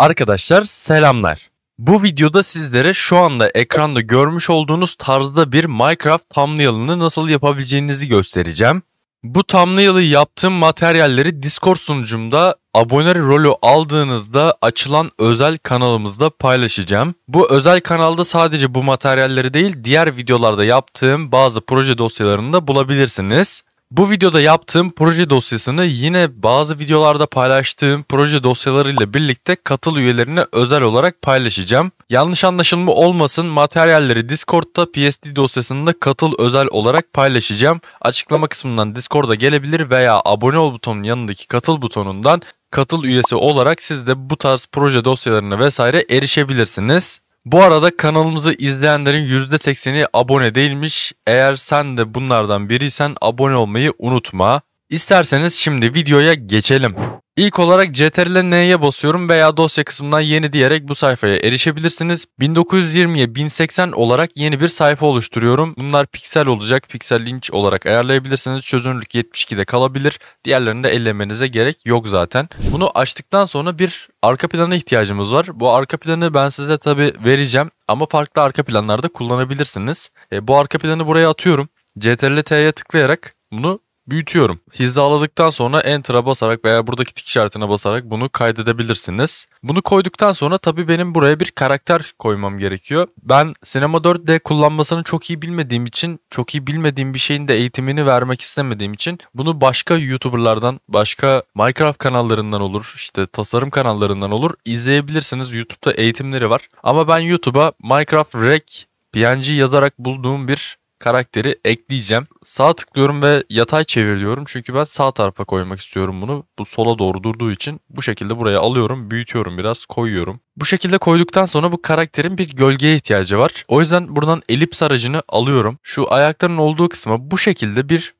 Arkadaşlar selamlar. Bu videoda sizlere şu anda ekranda görmüş olduğunuz tarzda bir Minecraft thumbnail'ını nasıl yapabileceğinizi göstereceğim. Bu thumbnail'ı yaptığım materyalleri Discord sunucumda abone rolü aldığınızda açılan özel kanalımızda paylaşacağım. Bu özel kanalda sadece bu materyalleri değil diğer videolarda yaptığım bazı proje dosyalarını da bulabilirsiniz. Bu videoda yaptığım proje dosyasını yine bazı videolarda paylaştığım proje dosyalarıyla birlikte katıl üyelerine özel olarak paylaşacağım. Yanlış anlaşılma olmasın materyalleri Discord'da PSD dosyasında katıl özel olarak paylaşacağım. Açıklama kısmından Discord'a gelebilir veya abone ol butonun yanındaki katıl butonundan katıl üyesi olarak siz de bu tarz proje dosyalarına vesaire erişebilirsiniz. Bu arada kanalımızı izleyenlerin %80'i abone değilmiş. Eğer sen de bunlardan biriysen abone olmayı unutma. İsterseniz şimdi videoya geçelim. İlk olarak CTRL N'ye basıyorum veya dosya kısmından yeni diyerek bu sayfaya erişebilirsiniz. 1920'ye 1080 olarak yeni bir sayfa oluşturuyorum. Bunlar piksel olacak. Piksel linç olarak ayarlayabilirsiniz. Çözünürlük 72'de kalabilir. Diğerlerini de ellemenize gerek yok zaten. Bunu açtıktan sonra bir arka plana ihtiyacımız var. Bu arka planı ben size tabi vereceğim ama farklı arka planlarda kullanabilirsiniz. E, bu arka planı buraya atıyorum. CTRL T'ye tıklayarak bunu büyütüyorum. Hizaladıktan sonra enter'a basarak veya buradaki tik işaretine basarak bunu kaydedebilirsiniz. Bunu koyduktan sonra tabii benim buraya bir karakter koymam gerekiyor. Ben Cinema 4D kullanmasını çok iyi bilmediğim için, çok iyi bilmediğim bir şeyin de eğitimini vermek istemediğim için bunu başka YouTuber'lardan, başka Minecraft kanallarından olur, işte tasarım kanallarından olur izleyebilirsiniz. YouTube'da eğitimleri var. Ama ben YouTube'a Minecraft Rec PNG yazarak bulduğum bir karakteri ekleyeceğim. Sağ tıklıyorum ve yatay çevir diyorum. Çünkü ben sağ tarafa koymak istiyorum bunu. Bu sola doğru durduğu için bu şekilde buraya alıyorum, büyütüyorum biraz, koyuyorum. Bu şekilde koyduktan sonra bu karakterin bir gölgeye ihtiyacı var. O yüzden buradan elips aracını alıyorum. Şu ayakların olduğu kısma bu şekilde bir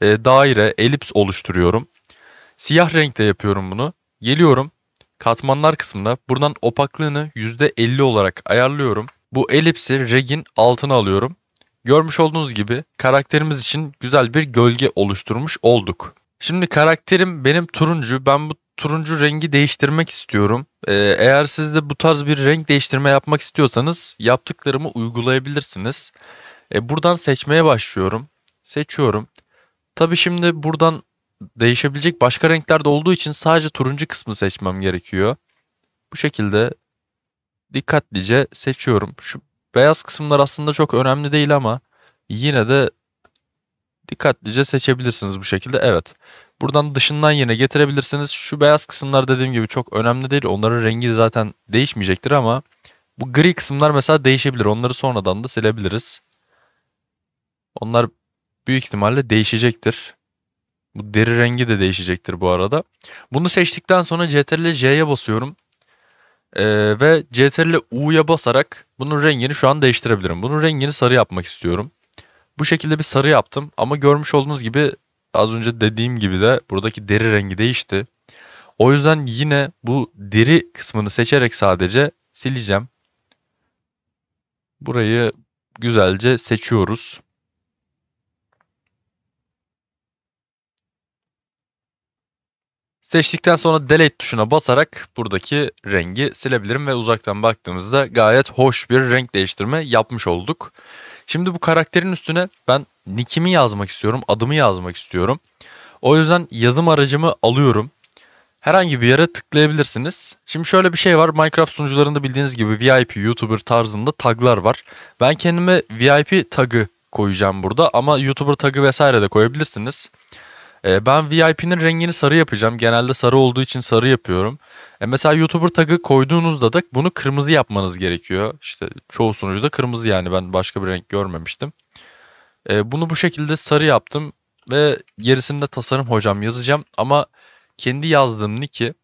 e, daire, elips oluşturuyorum. Siyah renkte yapıyorum bunu. Geliyorum katmanlar kısmında buradan opaklığını %50 olarak ayarlıyorum. Bu elipsi regin altına alıyorum Görmüş olduğunuz gibi karakterimiz için güzel bir gölge oluşturmuş olduk. Şimdi karakterim benim turuncu. Ben bu turuncu rengi değiştirmek istiyorum. Ee, eğer siz de bu tarz bir renk değiştirme yapmak istiyorsanız yaptıklarımı uygulayabilirsiniz. Ee, buradan seçmeye başlıyorum. Seçiyorum. Tabi şimdi buradan değişebilecek başka renkler de olduğu için sadece turuncu kısmı seçmem gerekiyor. Bu şekilde dikkatlice seçiyorum. Şu Beyaz kısımlar aslında çok önemli değil ama yine de dikkatlice seçebilirsiniz bu şekilde. Evet. Buradan dışından yine getirebilirsiniz. Şu beyaz kısımlar dediğim gibi çok önemli değil. Onların rengi zaten değişmeyecektir ama bu gri kısımlar mesela değişebilir. Onları sonradan da silebiliriz. Onlar büyük ihtimalle değişecektir. Bu deri rengi de değişecektir bu arada. Bunu seçtikten sonra Ctrl J'ye basıyorum. Ee, ve CTRL ile U'ya basarak bunun rengini şu an değiştirebilirim. Bunun rengini sarı yapmak istiyorum. Bu şekilde bir sarı yaptım ama görmüş olduğunuz gibi az önce dediğim gibi de buradaki deri rengi değişti. O yüzden yine bu deri kısmını seçerek sadece sileceğim. Burayı güzelce seçiyoruz. Seçtikten sonra delete tuşuna basarak buradaki rengi silebilirim ve uzaktan baktığımızda gayet hoş bir renk değiştirme yapmış olduk. Şimdi bu karakterin üstüne ben nickimi yazmak istiyorum, adımı yazmak istiyorum. O yüzden yazım aracımı alıyorum. Herhangi bir yere tıklayabilirsiniz. Şimdi şöyle bir şey var. Minecraft sunucularında bildiğiniz gibi VIP, YouTuber tarzında taglar var. Ben kendime VIP tagı koyacağım burada ama YouTuber tagı vesaire de koyabilirsiniz. E, ben VIP'nin rengini sarı yapacağım. Genelde sarı olduğu için sarı yapıyorum. E, mesela YouTuber tagı koyduğunuzda da bunu kırmızı yapmanız gerekiyor. İşte çoğu sunucu da kırmızı yani ben başka bir renk görmemiştim. E, bunu bu şekilde sarı yaptım ve gerisinde tasarım hocam yazacağım ama kendi yazdığım nick'i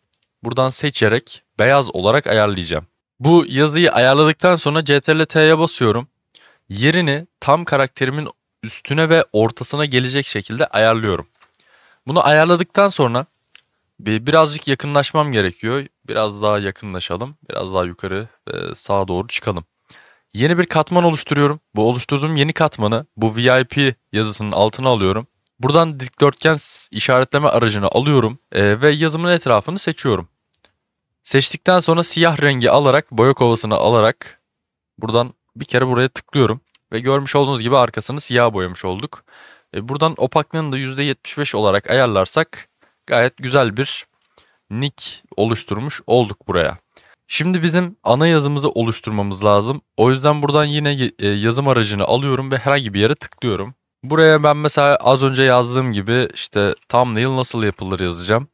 buradan seçerek beyaz olarak ayarlayacağım. Bu yazıyı ayarladıktan sonra CTRL T'ye basıyorum. Yerini tam karakterimin üstüne ve ortasına gelecek şekilde ayarlıyorum. Bunu ayarladıktan sonra birazcık yakınlaşmam gerekiyor. Biraz daha yakınlaşalım. Biraz daha yukarı ve sağa doğru çıkalım. Yeni bir katman oluşturuyorum. Bu oluşturduğum yeni katmanı bu VIP yazısının altına alıyorum. Buradan dikdörtgen işaretleme aracını alıyorum e, ve yazımın etrafını seçiyorum. Seçtikten sonra siyah rengi alarak boya kovasını alarak buradan bir kere buraya tıklıyorum ve görmüş olduğunuz gibi arkasını siyah boyamış olduk. E, buradan opaklığını da %75 olarak ayarlarsak gayet güzel bir nick oluşturmuş olduk buraya. Şimdi bizim ana yazımızı oluşturmamız lazım. O yüzden buradan yine e, yazım aracını alıyorum ve herhangi bir yere tıklıyorum. Buraya ben mesela az önce yazdığım gibi işte thumbnail nasıl yapılır yazacağım.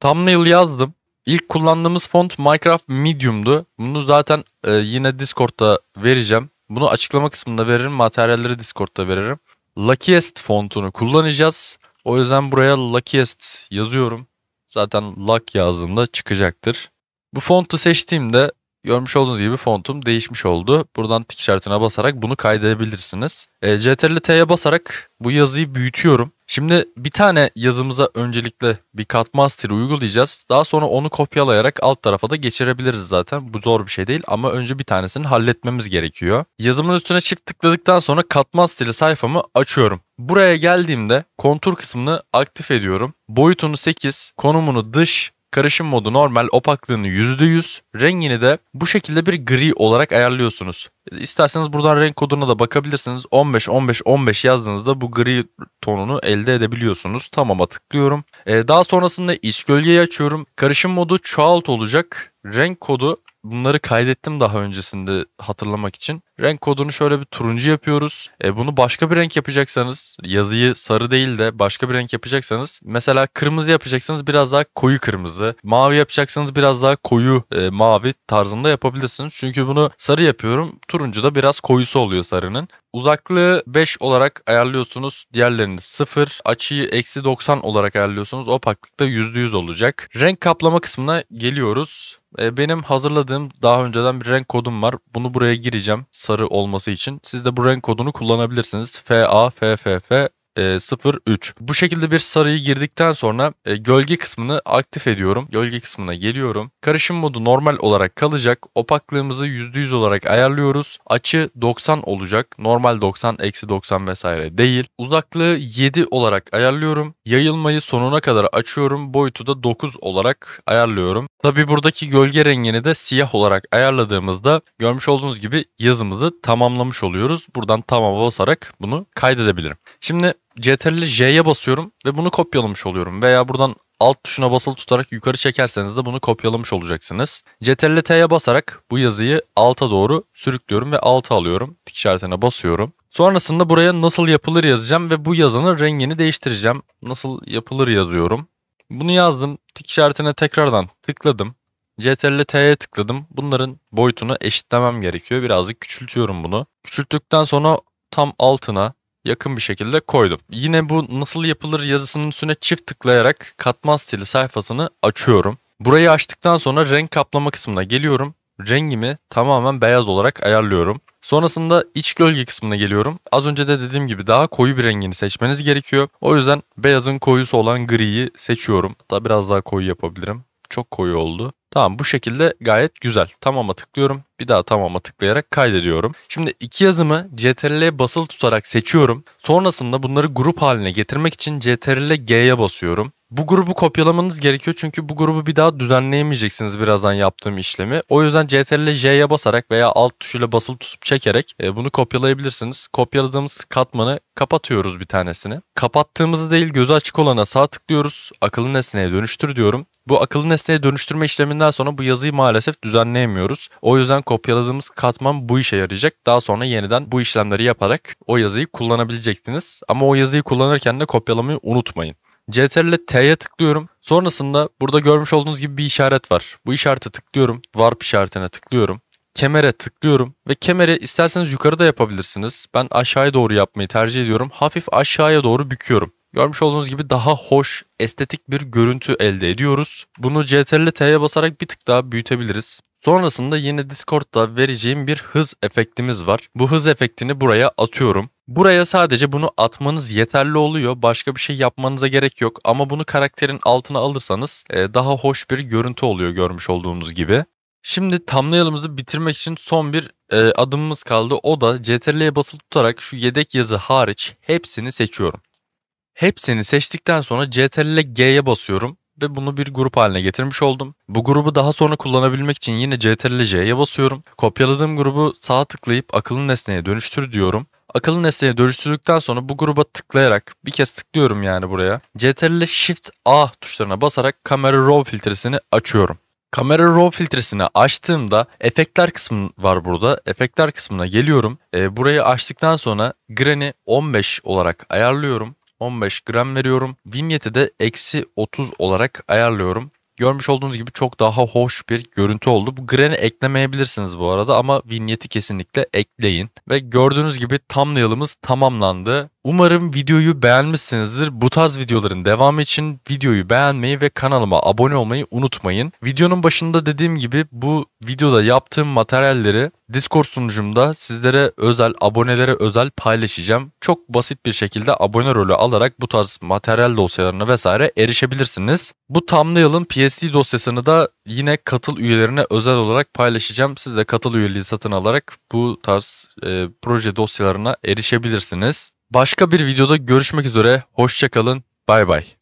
Thumbnail yazdım. İlk kullandığımız font Minecraft Medium'du. Bunu zaten e, yine Discord'da vereceğim. Bunu açıklama kısmında veririm. Materyalleri Discord'da veririm. Luckiest fontunu kullanacağız. O yüzden buraya Luckiest yazıyorum. Zaten Luck yazdığımda çıkacaktır. Bu fontu seçtiğimde Görmüş olduğunuz gibi fontum değişmiş oldu. Buradan tik işaretine basarak bunu kaydedebilirsiniz. E, Ctrl T'ye basarak bu yazıyı büyütüyorum. Şimdi bir tane yazımıza öncelikle bir cut master uygulayacağız. Daha sonra onu kopyalayarak alt tarafa da geçirebiliriz zaten. Bu zor bir şey değil ama önce bir tanesini halletmemiz gerekiyor. Yazımın üstüne çift tıkladıktan sonra cut master'ı sayfamı açıyorum. Buraya geldiğimde kontur kısmını aktif ediyorum. Boyutunu 8, konumunu dış, Karışım modu normal, opaklığını %100, rengini de bu şekilde bir gri olarak ayarlıyorsunuz. İsterseniz buradan renk koduna da bakabilirsiniz. 15 15 15 yazdığınızda bu gri tonunu elde edebiliyorsunuz. Tamam'a tıklıyorum. Ee, daha sonrasında iş gölgeyi açıyorum. Karışım modu çoğalt olacak. Renk kodu bunları kaydettim daha öncesinde hatırlamak için. Renk kodunu şöyle bir turuncu yapıyoruz. E, bunu başka bir renk yapacaksanız yazıyı sarı değil de başka bir renk yapacaksanız mesela kırmızı yapacaksanız biraz daha koyu kırmızı. Mavi yapacaksanız biraz daha koyu e, mavi tarzında yapabilirsiniz. Çünkü bunu sarı yapıyorum. Turuncu da biraz koyusu oluyor sarının. Uzaklığı 5 olarak ayarlıyorsunuz. Diğerlerini 0. Açıyı eksi 90 olarak ayarlıyorsunuz. Opaklık da %100 olacak. Renk kaplama kısmına geliyoruz. E, benim hazırladığım daha önceden bir renk kodum var. Bunu buraya gireceğim sarı olması için. Siz de bu renk kodunu kullanabilirsiniz. FAFFF e, 0 3. Bu şekilde bir sarıyı girdikten sonra e, gölge kısmını aktif ediyorum. Gölge kısmına geliyorum. Karışım modu normal olarak kalacak. Opaklığımızı %100 olarak ayarlıyoruz. Açı 90 olacak. Normal 90, eksi 90 vesaire değil. Uzaklığı 7 olarak ayarlıyorum. Yayılmayı sonuna kadar açıyorum. Boyutu da 9 olarak ayarlıyorum. Tabi buradaki gölge rengini de siyah olarak ayarladığımızda görmüş olduğunuz gibi yazımızı tamamlamış oluyoruz. Buradan tamama basarak bunu kaydedebilirim. Şimdi Ctrl J'ye basıyorum ve bunu kopyalamış oluyorum. Veya buradan alt tuşuna basılı tutarak yukarı çekerseniz de bunu kopyalamış olacaksınız. Ctrl T'ye basarak bu yazıyı alta doğru sürüklüyorum ve alta alıyorum. Tik işaretine basıyorum. Sonrasında buraya nasıl yapılır yazacağım ve bu yazının rengini değiştireceğim. Nasıl yapılır yazıyorum. Bunu yazdım. Tik işaretine tekrardan tıkladım. Ctrl T'ye tıkladım. Bunların boyutunu eşitlemem gerekiyor. Birazcık küçültüyorum bunu. Küçülttükten sonra tam altına yakın bir şekilde koydum. Yine bu nasıl yapılır yazısının üstüne çift tıklayarak katman stili sayfasını açıyorum. Burayı açtıktan sonra renk kaplama kısmına geliyorum. Rengimi tamamen beyaz olarak ayarlıyorum. Sonrasında iç gölge kısmına geliyorum. Az önce de dediğim gibi daha koyu bir rengini seçmeniz gerekiyor. O yüzden beyazın koyusu olan griyi seçiyorum. Hatta biraz daha koyu yapabilirim. Çok koyu oldu. Tamam bu şekilde gayet güzel. Tamama tıklıyorum. Bir daha tamama tıklayarak kaydediyorum. Şimdi iki yazımı CTRL'ye basılı tutarak seçiyorum. Sonrasında bunları grup haline getirmek için CTRL G'ye basıyorum. Bu grubu kopyalamanız gerekiyor çünkü bu grubu bir daha düzenleyemeyeceksiniz birazdan yaptığım işlemi. O yüzden CTRL J'ye basarak veya alt tuşuyla basılı tutup çekerek e, bunu kopyalayabilirsiniz. Kopyaladığımız katmanı kapatıyoruz bir tanesini. Kapattığımızı değil gözü açık olana sağ tıklıyoruz. Akıllı nesneye dönüştür diyorum. Bu akıllı nesneye dönüştürme işleminden sonra bu yazıyı maalesef düzenleyemiyoruz. O yüzden kopyaladığımız katman bu işe yarayacak. Daha sonra yeniden bu işlemleri yaparak o yazıyı kullanabilecektiniz. Ama o yazıyı kullanırken de kopyalamayı unutmayın. CTRL ile T'ye tıklıyorum. Sonrasında burada görmüş olduğunuz gibi bir işaret var. Bu işarete tıklıyorum. Warp işaretine tıklıyorum kemere tıklıyorum ve kemeri isterseniz yukarı da yapabilirsiniz. Ben aşağıya doğru yapmayı tercih ediyorum. Hafif aşağıya doğru büküyorum. Görmüş olduğunuz gibi daha hoş, estetik bir görüntü elde ediyoruz. Bunu CTRL T'ye basarak bir tık daha büyütebiliriz. Sonrasında yine Discord'da vereceğim bir hız efektimiz var. Bu hız efektini buraya atıyorum. Buraya sadece bunu atmanız yeterli oluyor. Başka bir şey yapmanıza gerek yok. Ama bunu karakterin altına alırsanız e, daha hoş bir görüntü oluyor görmüş olduğunuz gibi. Şimdi thumbnail'ımızı bitirmek için son bir e, adımımız kaldı. O da CTRL'ye basılı tutarak şu yedek yazı hariç hepsini seçiyorum. Hepsini seçtikten sonra CTRL ile G'ye basıyorum ve bunu bir grup haline getirmiş oldum. Bu grubu daha sonra kullanabilmek için yine CTRL ile J'ye basıyorum. Kopyaladığım grubu sağ tıklayıp akıllı nesneye dönüştür diyorum. Akıllı nesneye dönüştürdükten sonra bu gruba tıklayarak bir kez tıklıyorum yani buraya. CTRL ile Shift A tuşlarına basarak kamera raw filtresini açıyorum. Kamera RAW filtresini açtığımda efektler kısmı var burada. Efektler kısmına geliyorum. E, burayı açtıktan sonra Granny 15 olarak ayarlıyorum. 15 gram veriyorum. Vignette'i de eksi 30 olarak ayarlıyorum. Görmüş olduğunuz gibi çok daha hoş bir görüntü oldu. Bu greni eklemeyebilirsiniz bu arada ama vinyeti kesinlikle ekleyin. Ve gördüğünüz gibi thumbnail'ımız tamamlandı. Umarım videoyu beğenmişsinizdir. Bu tarz videoların devamı için videoyu beğenmeyi ve kanalıma abone olmayı unutmayın. Videonun başında dediğim gibi bu videoda yaptığım materyalleri Discord sunucumda sizlere özel, abonelere özel paylaşacağım. Çok basit bir şekilde abone rolü alarak bu tarz materyal dosyalarına vesaire erişebilirsiniz. Bu thumbnail'ın PSD dosyasını da yine katıl üyelerine özel olarak paylaşacağım. Siz de katıl üyeliği satın alarak bu tarz e, proje dosyalarına erişebilirsiniz. Başka bir videoda görüşmek üzere. Hoşçakalın. Bay bay.